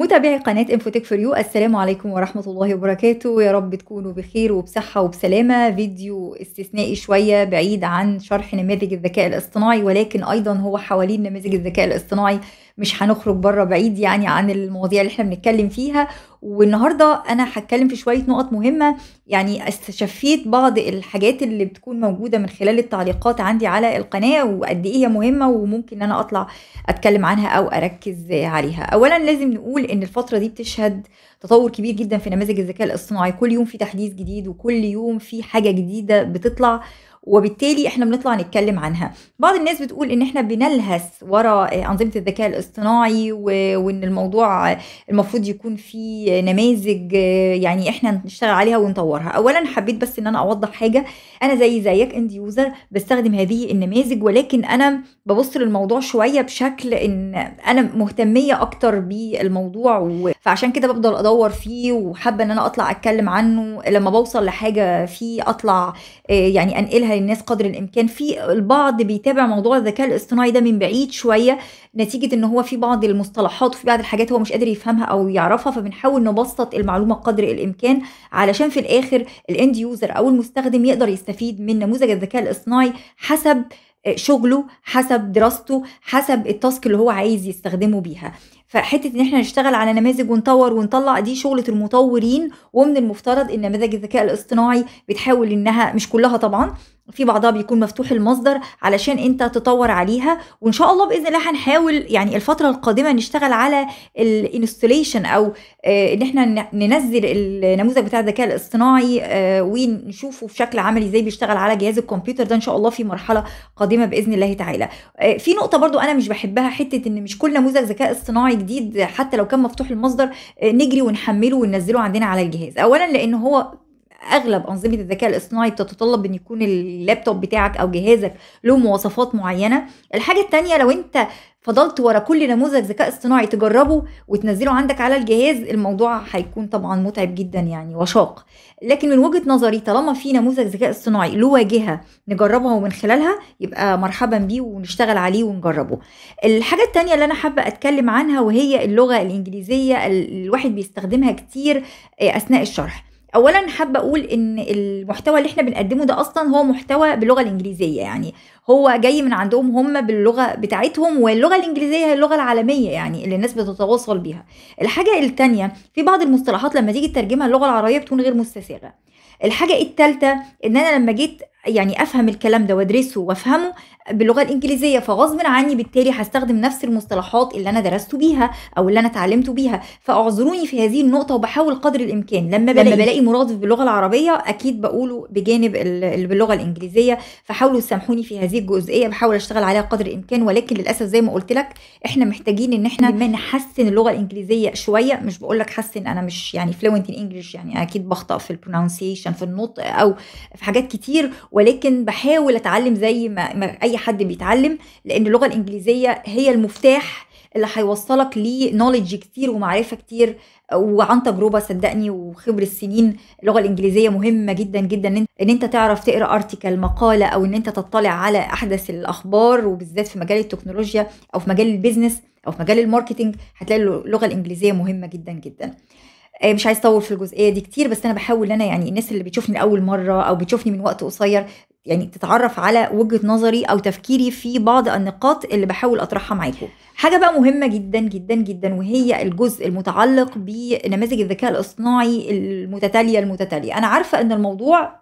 متابعي قناة انفوتك فور يو السلام عليكم ورحمة الله وبركاته يا رب تكونوا بخير وبصحة وبسلامة فيديو استثنائي شوية بعيد عن شرح نماذج الذكاء الاصطناعي ولكن أيضا هو حوالين نماذج الذكاء الاصطناعي مش هنخرج بره بعيد يعني عن المواضيع اللي احنا بنتكلم فيها والنهارده انا هتكلم في شويه نقط مهمه يعني استشفيت بعض الحاجات اللي بتكون موجوده من خلال التعليقات عندي على القناه وقد ايه هي مهمه وممكن ان انا اطلع اتكلم عنها او اركز عليها اولا لازم نقول ان الفتره دي بتشهد تطور كبير جدا في نماذج الذكاء الاصطناعي كل يوم في تحديث جديد وكل يوم في حاجه جديده بتطلع وبالتالي احنا بنطلع نتكلم عنها بعض الناس بتقول ان احنا بنلهس ورا آه، انظمه الذكاء الاصطناعي وان الموضوع المفروض يكون فيه نماذج آه، يعني احنا نشتغل عليها ونطورها اولا حبيت بس ان انا اوضح حاجه انا زي زيك اند يوزر بستخدم هذه النماذج ولكن انا ببص للموضوع شويه بشكل ان انا مهتميه اكتر بالموضوع و... فعشان كده بفضل ادور فيه وحابه ان انا اطلع اتكلم عنه لما بوصل لحاجه فيه اطلع آه، يعني انقلها نوصلها للناس قدر الامكان في البعض بيتابع موضوع الذكاء الاصطناعي ده من بعيد شويه نتيجه ان هو في بعض المصطلحات وفي بعض الحاجات هو مش قادر يفهمها او يعرفها فبنحاول نبسط المعلومه قدر الامكان علشان في الاخر الاند يوزر او المستخدم يقدر يستفيد من نموذج الذكاء الاصطناعي حسب آه، شغله حسب دراسته حسب التاسك اللي هو عايز يستخدمه بيها فحته ان احنا نشتغل على نماذج ونطور ونطلع دي شغله المطورين ومن المفترض ان نماذج الذكاء الاصطناعي بتحاول انها مش كلها طبعا في بعضها بيكون مفتوح المصدر علشان انت تطور عليها وان شاء الله باذن الله هنحاول يعني الفتره القادمه نشتغل على الانستليشن او آه، ان احنا ننزل النموذج بتاع الذكاء الاصطناعي آه، ونشوفه بشكل عملي ازاي بيشتغل على جهاز الكمبيوتر ده ان شاء الله في مرحله قادمه باذن الله تعالى آه، في نقطه برضو انا مش بحبها حته ان مش كل نموذج ذكاء اصطناعي جديد حتى لو كان مفتوح المصدر نجري ونحمله وننزله عندنا على الجهاز اولا لان هو اغلب انظمه الذكاء الاصطناعي بتتطلب ان يكون اللابتوب بتاعك او جهازك له مواصفات معينه الحاجه الثانيه لو انت فضلت ورا كل نموذج ذكاء اصطناعي تجربه وتنزله عندك على الجهاز الموضوع هيكون طبعا متعب جدا يعني وشاق لكن من وجهه نظري طالما في نموذج ذكاء اصطناعي له واجهه نجربها ومن خلالها يبقى مرحبا بيه ونشتغل عليه ونجربه الحاجه الثانيه اللي انا حابه اتكلم عنها وهي اللغه الانجليزيه الواحد بيستخدمها كتير آه، اثناء الشرح اولا حابه اقول ان المحتوى اللي احنا بنقدمه ده اصلا هو محتوى باللغه الانجليزيه يعني هو جاي من عندهم هم باللغه بتاعتهم واللغه الانجليزيه هي اللغه العالميه يعني اللي الناس بتتواصل بيها الحاجه الثانيه في بعض المصطلحات لما تيجي تترجمها اللغه العربيه بتكون غير مستساغه الحاجه الثالثه ان انا لما جيت يعني أفهم الكلام ده وأدرسه وأفهمه باللغة الإنجليزية فغصب عني بالتالي هستخدم نفس المصطلحات اللي أنا درسته بيها أو اللي أنا اتعلمته بيها فأعذروني في هذه النقطة وبحاول قدر الإمكان لما بلاقي, لما بلاقي مرادف باللغة العربية أكيد بقوله بجانب اللي باللغة الإنجليزية فحاولوا تسامحوني في هذه الجزئية بحاول أشتغل عليها قدر الإمكان ولكن للأسف زي ما قلت لك إحنا محتاجين إن إحنا نحسن اللغة الإنجليزية شوية مش بقول لك حسن أنا مش يعني فلوينت إن إنجلش يعني أكيد بخطأ في البرونونسيشن في النطق أو في حاجات كتير ولكن بحاول اتعلم زي ما, اي حد بيتعلم لان اللغه الانجليزيه هي المفتاح اللي هيوصلك لنولج كتير ومعرفه كتير وعن تجربه صدقني وخبر السنين اللغه الانجليزيه مهمه جدا جدا ان انت تعرف تقرا ارتكل مقاله او ان انت تطلع على احدث الاخبار وبالذات في مجال التكنولوجيا او في مجال البيزنس او في مجال الماركتنج هتلاقي اللغه الانجليزيه مهمه جدا جدا آه، مش عايز اطول في الجزئيه دي كتير بس انا بحاول ان انا يعني الناس اللي بتشوفني لاول مره او بتشوفني من وقت قصير يعني تتعرف على وجهه نظري او تفكيري في بعض النقاط اللي بحاول اطرحها معاكم حاجه بقى مهمه جدا جدا جدا وهي الجزء المتعلق بنماذج الذكاء الاصطناعي المتتاليه المتتاليه انا عارفه ان الموضوع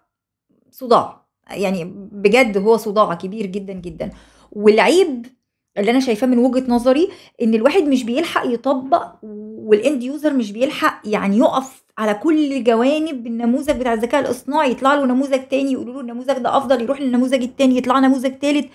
صداع يعني بجد هو صداع كبير جدا جدا والعيب اللي انا شايفاه من وجهه نظري ان الواحد مش بيلحق يطبق والاند يوزر مش بيلحق يعني يقف على كل جوانب النموذج بتاع الذكاء الاصطناعي يطلع له نموذج تاني يقولوا له النموذج ده افضل يروح للنموذج التاني يطلع نموذج تالت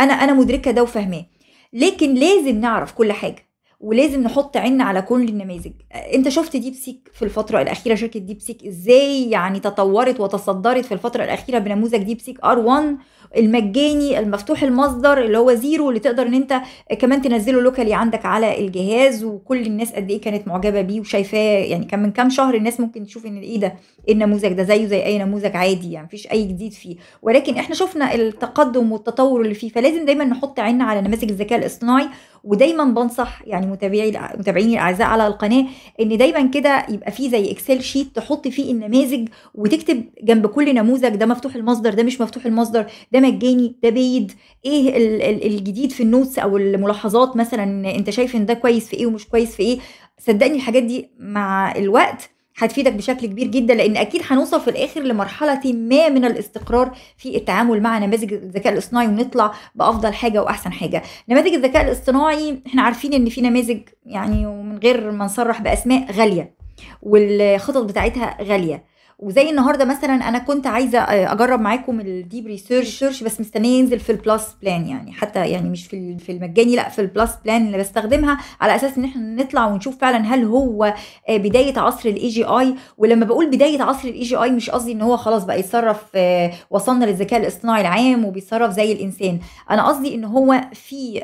انا انا مدركه ده وفاهماه لكن لازم نعرف كل حاجه ولازم نحط عيننا على كل النماذج انت شفت ديب سيك في الفتره الاخيره شركه ديب سيك ازاي يعني تطورت وتصدرت في الفتره الاخيره بنموذج ديب سيك ار 1 المجاني المفتوح المصدر اللي هو زيرو اللي تقدر ان انت كمان تنزله لوكالي عندك على الجهاز وكل الناس قد ايه كانت معجبه بيه وشايفاه يعني كان من كام شهر الناس ممكن تشوف ان ايه ده ايه النموذج ده زيه زي اي نموذج عادي يعني مفيش اي جديد فيه ولكن احنا شفنا التقدم والتطور اللي فيه فلازم دايما نحط عيننا على نماذج الذكاء الاصطناعي ودايما بنصح يعني متابعي متابعيني الاعزاء على القناه ان دايما كده يبقى في زي اكسل شيت تحط فيه النماذج وتكتب جنب كل نموذج ده مفتوح المصدر ده مش مفتوح المصدر ده مجاني ده بيد ايه الجديد في النوتس او الملاحظات مثلا انت شايف ان ده كويس في ايه ومش كويس في ايه صدقني الحاجات دي مع الوقت هتفيدك بشكل كبير جدا لان اكيد هنوصل في الاخر لمرحله ما من الاستقرار في التعامل مع نماذج الذكاء الاصطناعي ونطلع بافضل حاجه واحسن حاجه نماذج الذكاء الاصطناعي احنا عارفين ان في نماذج يعني ومن غير ما نصرح باسماء غاليه والخطط بتاعتها غاليه وزي النهارده مثلا انا كنت عايزه آه، اجرب معاكم الديب ريسيرش بس مستنيه ينزل في البلس بلان يعني حتى يعني مش في في المجاني لا في البلس بلان اللي بستخدمها على اساس ان احنا نطلع ونشوف فعلا هل هو آه، بدايه عصر الاي جي اي ولما بقول بدايه عصر الاي جي اي مش قصدي ان هو خلاص بقى يتصرف آه، وصلنا للذكاء الاصطناعي العام وبيتصرف زي الانسان انا قصدي ان هو في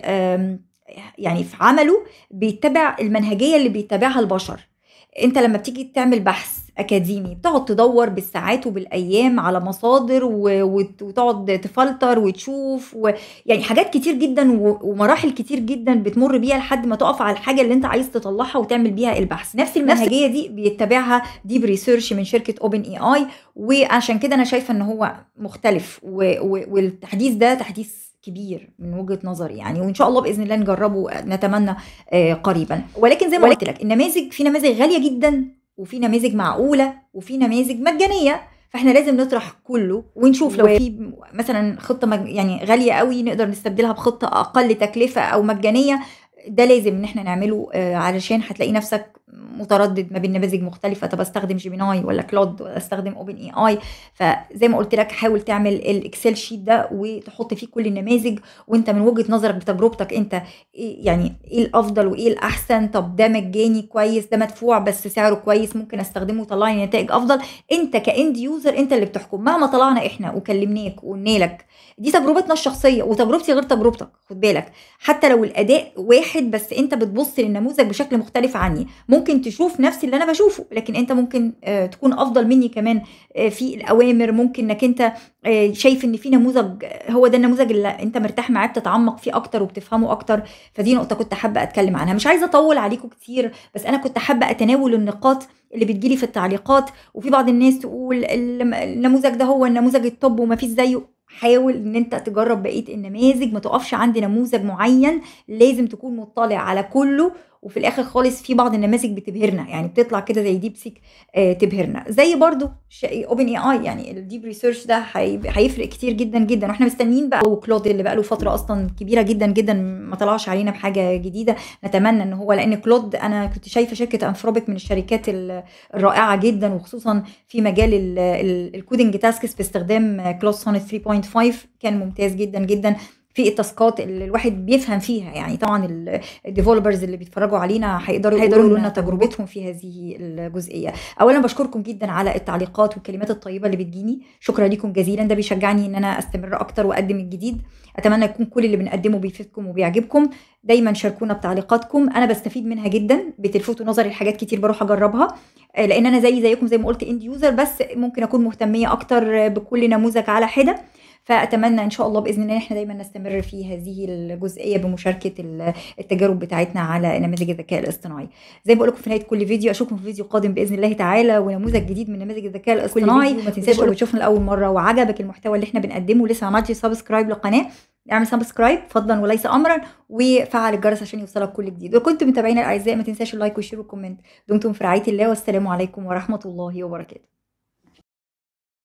يعني في عمله بيتبع المنهجيه اللي بيتبعها البشر انت لما بتيجي تعمل بحث اكاديمي بتقعد تدور بالساعات وبالايام على مصادر وتقعد تفلتر وتشوف و... يعني حاجات كتير جدا ومراحل كتير جدا بتمر بيها لحد ما تقف على الحاجه اللي انت عايز تطلعها وتعمل بيها البحث نفس المنهجيه دي بيتبعها ديب ريسيرش من شركه اوبن اي اي وعشان كده انا شايفه ان هو مختلف و... و... والتحديث ده تحديث كبير من وجهه نظري يعني وان شاء الله باذن الله نجربه نتمنى آه، قريبا ولكن زي ما قلت لك النماذج في نماذج غاليه جدا وفي نماذج معقوله وفي نماذج مجانيه فاحنا لازم نطرح كله ونشوف لو في مثلا خطه مج... يعني غاليه قوي نقدر نستبدلها بخطه اقل تكلفه او مجانيه ده لازم ان احنا نعمله آه، علشان هتلاقي نفسك متردد ما بين نماذج مختلفه طب استخدم جيميناي ولا كلود ولا استخدم اوبن اي اي فزي ما قلت لك حاول تعمل الاكسل شيت ده وتحط فيه كل النماذج وانت من وجهه نظرك بتجربتك انت إيه، يعني ايه الافضل وايه الاحسن طب ده مجاني كويس ده مدفوع بس سعره كويس ممكن استخدمه ويطلع لي نتائج افضل انت كاند يوزر انت اللي بتحكم مهما طلعنا احنا وكلمناك وقلنا لك دي تجربتنا الشخصيه وتجربتي غير تجربتك خد بالك حتى لو الاداء واحد بس انت بتبص للنموذج بشكل مختلف عني ممكن ممكن تشوف نفس اللي انا بشوفه لكن انت ممكن آه، تكون افضل مني كمان آه، في الاوامر ممكن انك انت آه، شايف ان في نموذج هو ده النموذج اللي انت مرتاح معاه بتتعمق فيه اكتر وبتفهمه اكتر فدي نقطه كنت حابه اتكلم عنها مش عايزه اطول عليكم كتير بس انا كنت حابه اتناول النقاط اللي بتجيلي في التعليقات وفي بعض الناس تقول النموذج ده هو النموذج الطب وما فيش زيه حاول ان انت تجرب بقيه النماذج ما تقفش عند نموذج معين لازم تكون مطلع على كله وفي الاخر خالص في بعض النماذج بتبهرنا يعني بتطلع كده زي ديب سيك آه، تبهرنا زي برضو اوبن اي اي يعني الديب ريسيرش ده هيفرق كتير جدا جدا واحنا مستنيين بقى وكلود اللي بقى له فتره اصلا كبيره جدا جدا ما طلعش علينا بحاجه جديده نتمنى ان هو لان كلود انا كنت شايفه شركه انفروبيك من الشركات الرائعه جدا وخصوصا في مجال الكودنج تاسكس باستخدام كلود سونت 3.5 كان ممتاز جدا جدا في التاسكات اللي الواحد بيفهم فيها يعني طبعا الديفلوبرز اللي بيتفرجوا علينا هيقدروا هيقدروا يقولوا لنا تجربتهم في هذه الجزئيه اولا بشكركم جدا على التعليقات والكلمات الطيبه اللي بتجيني شكرا لكم جزيلا ده بيشجعني ان انا استمر اكتر واقدم الجديد اتمنى يكون كل اللي بنقدمه بيفيدكم وبيعجبكم دايما شاركونا بتعليقاتكم انا بستفيد منها جدا بتلفتوا نظري لحاجات كتير بروح اجربها آه، لان انا زي زيكم زي ما قلت اند يوزر بس ممكن اكون مهتميه اكتر بكل نموذج على حده فاتمنى ان شاء الله باذن الله احنا دايما نستمر في هذه الجزئيه بمشاركه التجارب بتاعتنا على نماذج الذكاء الاصطناعي زي ما بقول لكم في نهايه كل فيديو اشوفكم في فيديو قادم باذن الله تعالى ونموذج جديد من نماذج الذكاء الاصطناعي ما تنساش لو شفنا لاول مره وعجبك المحتوى اللي احنا بنقدمه لسه ما عملتش سبسكرايب للقناه اعمل سبسكرايب فضلا وليس امرا وفعل الجرس عشان يوصلك كل جديد وكنتم متابعينا الاعزاء ما تنساش اللايك والشير والكومنت دمتم في رعايه الله والسلام عليكم ورحمه الله وبركاته